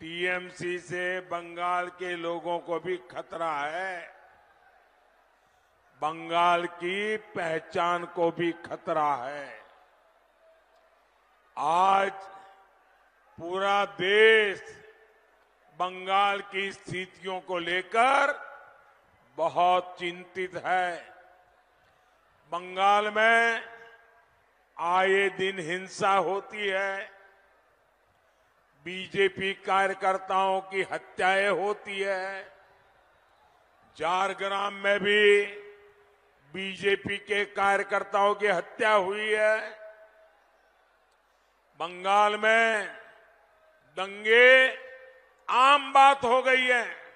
TMC से बंगाल के लोगों को भी खतरा है बंगाल की पहचान को भी खतरा है आज पूरा देश बंगाल की स्थितियों को लेकर बहुत चिंतित है बंगाल में आए दिन हिंसा होती है बीजेपी कार्यकर्ताओं की हत्याएं होती है झारग्राम में भी बीजेपी के कार्यकर्ताओं की हत्या हुई है बंगाल में दंगे आम बात हो गई है